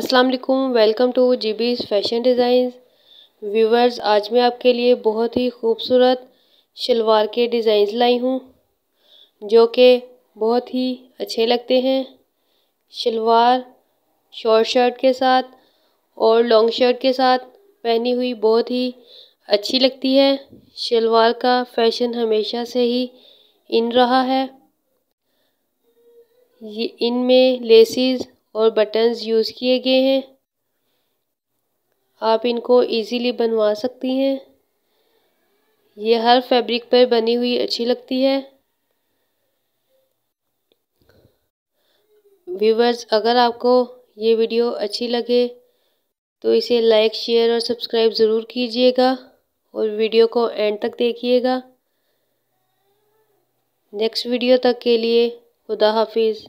अस्सलाम वालेकुम welcome to जी बीज फैशन डिज़ाइंस व्यूवर्स आज मैं आपके लिए बहुत ही खूबसूरत शलवार के डिज़ाइंस लाई हूँ जो कि बहुत ही अच्छे लगते हैं शलवार शॉर्ट शर्ट के साथ और लॉन्ग शर्ट के साथ पहनी हुई बहुत ही अच्छी लगती है शलवार का फैशन हमेशा से ही इन रहा है ये इनमें लेसिस और बटन्स यूज़ किए गए हैं आप इनको इजीली बनवा सकती हैं ये हर फैब्रिक पर बनी हुई अच्छी लगती है व्यूवर्स अगर आपको ये वीडियो अच्छी लगे तो इसे लाइक शेयर और सब्सक्राइब ज़रूर कीजिएगा और वीडियो को एंड तक देखिएगा नेक्स्ट वीडियो तक के लिए खुदा हाफिज़